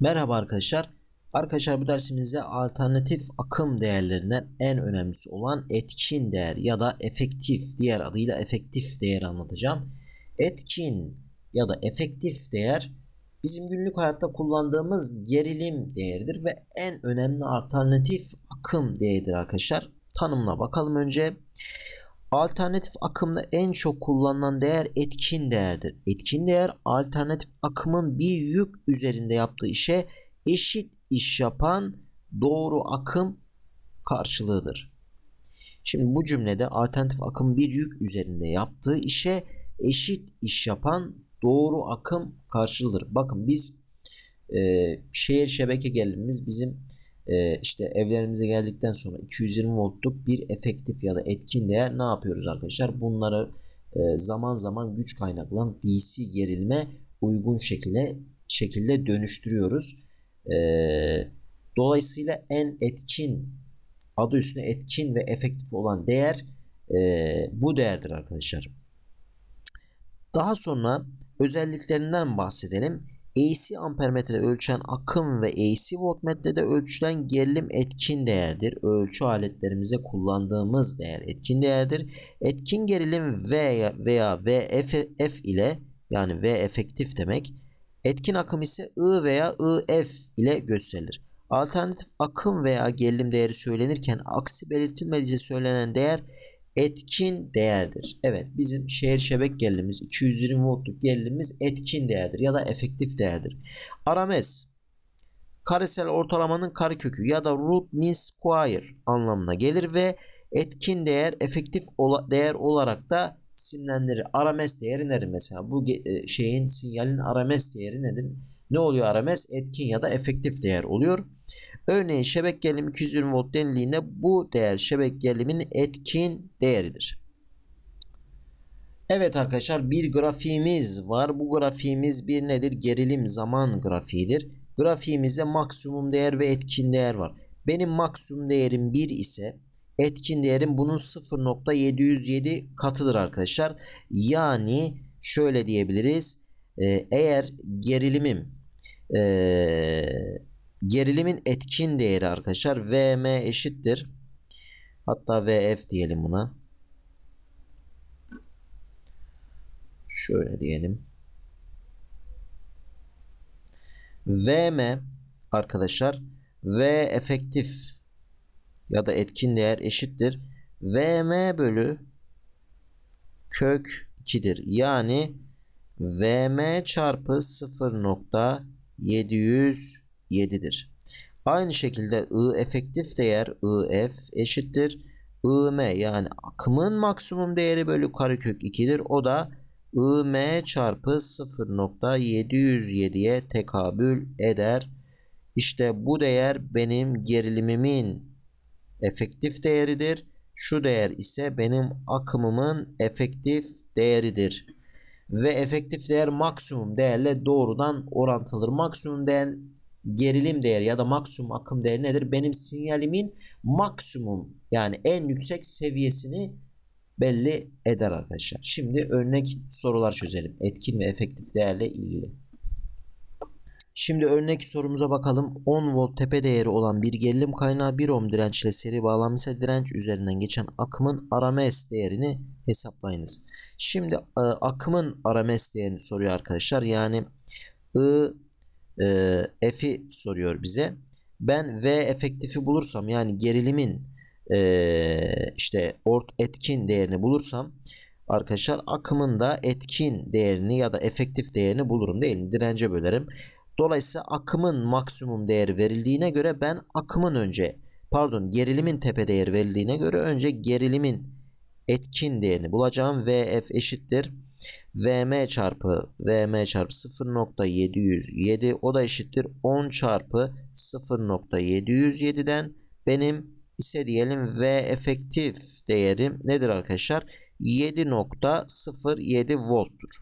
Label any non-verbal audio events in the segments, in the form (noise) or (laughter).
Merhaba arkadaşlar. Arkadaşlar bu dersimizde alternatif akım değerlerinden en önemlisi olan etkin değer ya da efektif diğer adıyla efektif değer anlatacağım. Etkin ya da efektif değer bizim günlük hayatta kullandığımız gerilim değeridir ve en önemli alternatif akım değeridir arkadaşlar. Tanımına bakalım önce. Alternatif akımda en çok kullanılan değer etkin değerdir. Etkin değer alternatif akımın bir yük üzerinde yaptığı işe eşit iş yapan doğru akım karşılığıdır. Şimdi bu cümlede alternatif akım bir yük üzerinde yaptığı işe eşit iş yapan doğru akım karşılığıdır. Bakın biz e, şehir şebeke gerilimimiz bizim e, işte evlerimize geldikten sonra 220 voltluk bir efektif ya da etkin değer ne yapıyoruz arkadaşlar? Bunları e, zaman zaman güç kaynaklan DC gerilme uygun şekilde şekilde dönüştürüyoruz. Ee, dolayısıyla en etkin adı üstüne etkin ve efektif olan değer e, bu değerdir arkadaşlar. Daha sonra özelliklerinden bahsedelim. AC ampermetre ölçen akım ve AC voltmetrede ölçülen gerilim etkin değerdir. Ölçü aletlerimize kullandığımız değer etkin değerdir. Etkin gerilim V veya VF ile yani V efektif demek. Etkin akım ise I veya IF ile gösterilir. Alternatif akım veya gerilim değeri söylenirken aksi belirtilmediyse söylenen değer etkin değerdir. Evet bizim şehir şebek gerilimiz 220 voltluk gerilimiz etkin değerdir ya da efektif değerdir. RMS karesel ortalamanın karekökü ya da root mean square anlamına gelir ve etkin değer efektif ola, değer olarak da isimlendirir. RMS değeri nedir mesela? Bu e, şeyin sinyalin RMS değeri nedir? Ne oluyor RMS? Etkin ya da efektif değer oluyor. Örneğin şebek gerilimi 220 volt denildiğinde bu değer şebek geriliminin etkin değeridir. Evet arkadaşlar bir grafiğimiz var. Bu grafiğimiz bir nedir? Gerilim zaman grafiğidir. Grafiğimizde maksimum değer ve etkin değer var. Benim maksimum değerim 1 ise etkin değerim bunun 0.707 katıdır arkadaşlar. Yani şöyle diyebiliriz. Ee, eğer gerilimim eee gerilimin etkin değeri arkadaşlar Vm eşittir. Hatta Vf diyelim buna. Şöyle diyelim. Vm arkadaşlar V efektif ya da etkin değer eşittir. Vm bölü kök 2'dir. Yani Vm çarpı 0.700 7'dir. Aynı şekilde I efektif değer IF eşittir. IM yani akımın maksimum değeri bölü karekök 2'dir. O da IM çarpı 0.707'ye tekabül eder. İşte bu değer benim gerilimimin efektif değeridir. Şu değer ise benim akımımın efektif değeridir. Ve efektif değer maksimum değerle doğrudan orantılıdır. Maksimum değer gerilim değeri ya da maksimum akım değeri nedir? Benim sinyalimin maksimum yani en yüksek seviyesini belli eder arkadaşlar. Şimdi örnek sorular çözelim. Etkin ve efektif değerle ilgili. Şimdi örnek sorumuza bakalım. 10 volt tepe değeri olan bir gerilim kaynağı 1 ohm dirençle seri bağlanmışsa direnç üzerinden geçen akımın RMS değerini hesaplayınız. Şimdi e, akımın RMS değerini soruyor arkadaşlar. Yani I e, F'i soruyor bize. Ben V efektifi bulursam yani gerilimin e, işte ort etkin değerini bulursam arkadaşlar akımın da etkin değerini ya da efektif değerini bulurum değil mi? Dirence bölerim. Dolayısıyla akımın maksimum değeri verildiğine göre ben akımın önce pardon gerilimin tepe değeri verildiğine göre önce gerilimin etkin değerini bulacağım. VF eşittir Vm çarpı Vm çarpı 0.707 o da eşittir 10 çarpı 0.707'den benim ise diyelim V efektif değerim nedir arkadaşlar? 7.07 volttur.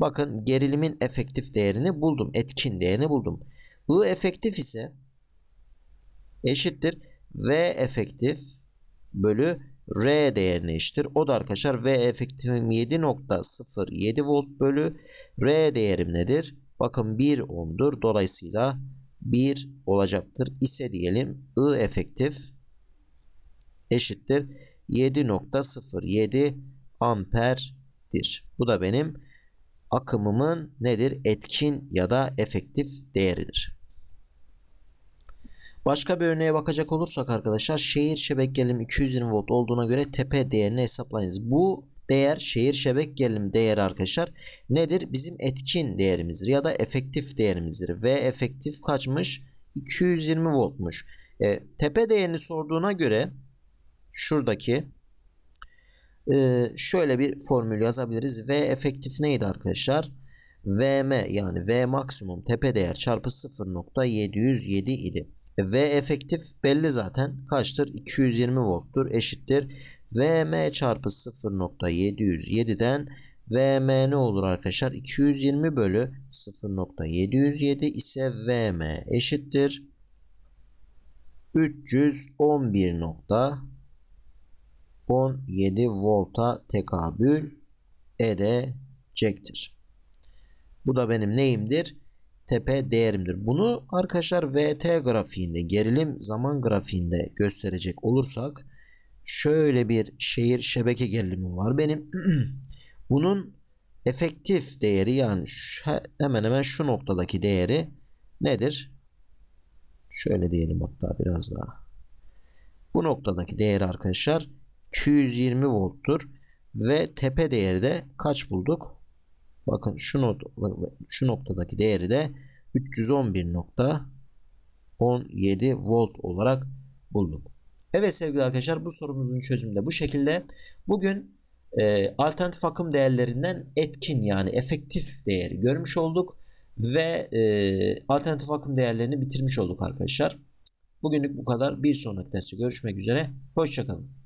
Bakın gerilimin efektif değerini buldum. Etkin değerini buldum. I efektif ise eşittir V efektif bölü R değerine eşittir. O da arkadaşlar V efektifim 7.07 volt bölü R değerim nedir? Bakın 1 ohm'dur. Dolayısıyla 1 olacaktır. İse diyelim I efektif eşittir. 7.07 amperdir. Bu da benim akımımın nedir? Etkin ya da efektif değeridir. Başka bir örneğe bakacak olursak arkadaşlar şehir şebek gelim 220 volt olduğuna göre tepe değerini hesaplayınız. Bu değer şehir şebek gelim değeri arkadaşlar nedir? Bizim etkin değerimizdir ya da efektif değerimizdir. Ve efektif kaçmış? 220 voltmuş. E, tepe değerini sorduğuna göre şuradaki e, şöyle bir formül yazabiliriz. V efektif neydi arkadaşlar? Vm yani V maksimum tepe değer çarpı 0.707 idi. V efektif belli zaten. Kaçtır? 220 volttur. Eşittir. Vm çarpı 0.707'den Vm ne olur arkadaşlar? 220 bölü 0.707 ise Vm eşittir. 311.17 volta tekabül edecektir. Bu da benim neyimdir? tepe değerimdir. Bunu arkadaşlar VT grafiğinde gerilim zaman grafiğinde gösterecek olursak şöyle bir şehir şebeke gerilimim var benim. (clears throat) Bunun efektif değeri yani hemen hemen şu noktadaki değeri nedir? Şöyle diyelim hatta biraz daha. Bu noktadaki değeri arkadaşlar 220 volttur ve tepe değeri de kaç bulduk? Bakın şu, not, şu noktadaki değeri de 311.17 volt olarak bulduk. Evet sevgili arkadaşlar bu sorumuzun çözümü de bu şekilde. Bugün e, alternatif akım değerlerinden etkin yani efektif değeri görmüş olduk. Ve e, alternatif akım değerlerini bitirmiş olduk arkadaşlar. Bugünlük bu kadar. Bir sonraki derste görüşmek üzere. Hoşçakalın.